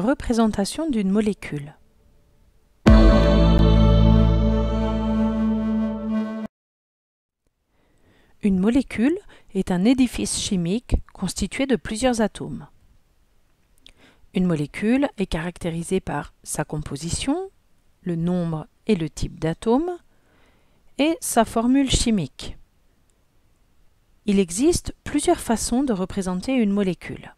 représentation d'une molécule. Une molécule est un édifice chimique constitué de plusieurs atomes. Une molécule est caractérisée par sa composition, le nombre et le type d'atomes, et sa formule chimique. Il existe plusieurs façons de représenter une molécule.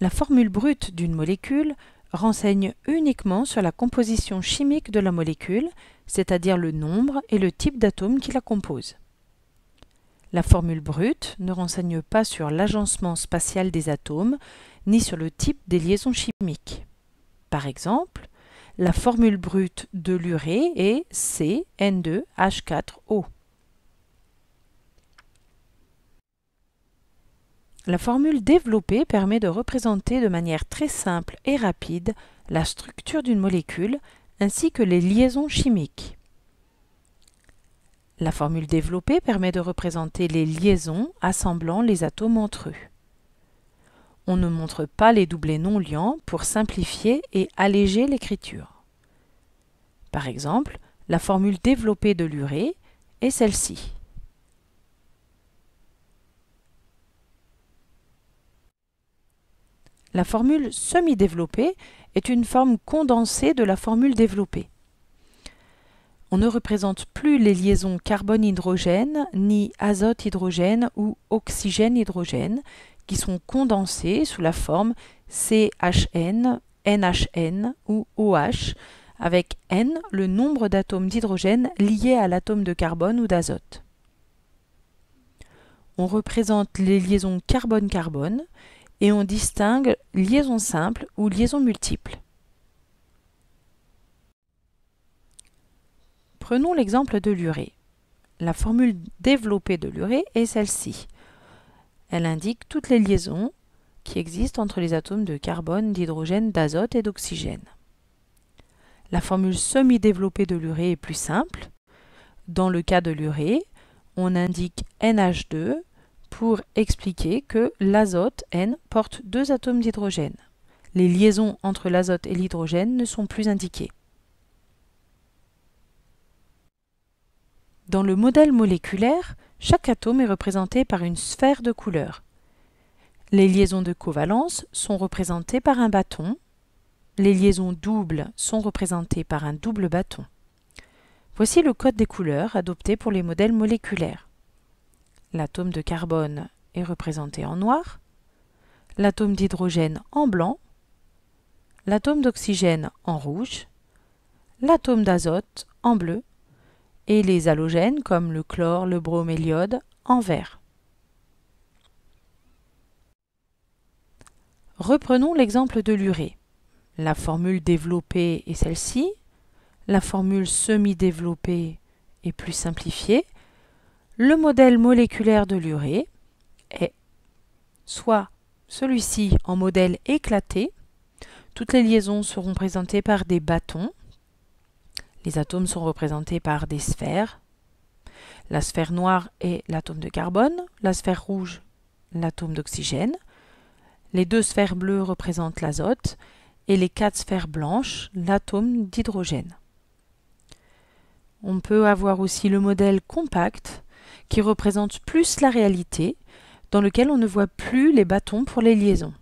La formule brute d'une molécule renseigne uniquement sur la composition chimique de la molécule, c'est-à-dire le nombre et le type d'atomes qui la composent. La formule brute ne renseigne pas sur l'agencement spatial des atomes ni sur le type des liaisons chimiques. Par exemple, la formule brute de l'urée est CN2H4O. La formule développée permet de représenter de manière très simple et rapide la structure d'une molécule ainsi que les liaisons chimiques. La formule développée permet de représenter les liaisons assemblant les atomes entre eux. On ne montre pas les doublés non liants pour simplifier et alléger l'écriture. Par exemple, la formule développée de l'urée est celle-ci. La formule semi-développée est une forme condensée de la formule développée. On ne représente plus les liaisons carbone-hydrogène, ni azote-hydrogène ou oxygène-hydrogène, qui sont condensées sous la forme CHN, NHN ou OH, avec N le nombre d'atomes d'hydrogène liés à l'atome de carbone ou d'azote. On représente les liaisons carbone-carbone et on distingue liaison simple ou liaison multiple. Prenons l'exemple de l'urée. La formule développée de l'urée est celle-ci. Elle indique toutes les liaisons qui existent entre les atomes de carbone, d'hydrogène, d'azote et d'oxygène. La formule semi-développée de l'urée est plus simple. Dans le cas de l'urée, on indique NH2 pour expliquer que l'azote, N, porte deux atomes d'hydrogène. Les liaisons entre l'azote et l'hydrogène ne sont plus indiquées. Dans le modèle moléculaire, chaque atome est représenté par une sphère de couleur. Les liaisons de covalence sont représentées par un bâton. Les liaisons doubles sont représentées par un double bâton. Voici le code des couleurs adopté pour les modèles moléculaires. L'atome de carbone est représenté en noir, l'atome d'hydrogène en blanc, l'atome d'oxygène en rouge, l'atome d'azote en bleu et les halogènes comme le chlore, le brome et l'iode en vert. Reprenons l'exemple de l'urée. La formule développée est celle-ci, la formule semi-développée est plus simplifiée le modèle moléculaire de l'urée est soit celui-ci en modèle éclaté, toutes les liaisons seront présentées par des bâtons, les atomes sont représentés par des sphères, la sphère noire est l'atome de carbone, la sphère rouge l'atome d'oxygène, les deux sphères bleues représentent l'azote et les quatre sphères blanches l'atome d'hydrogène. On peut avoir aussi le modèle compact, qui représente plus la réalité, dans lequel on ne voit plus les bâtons pour les liaisons.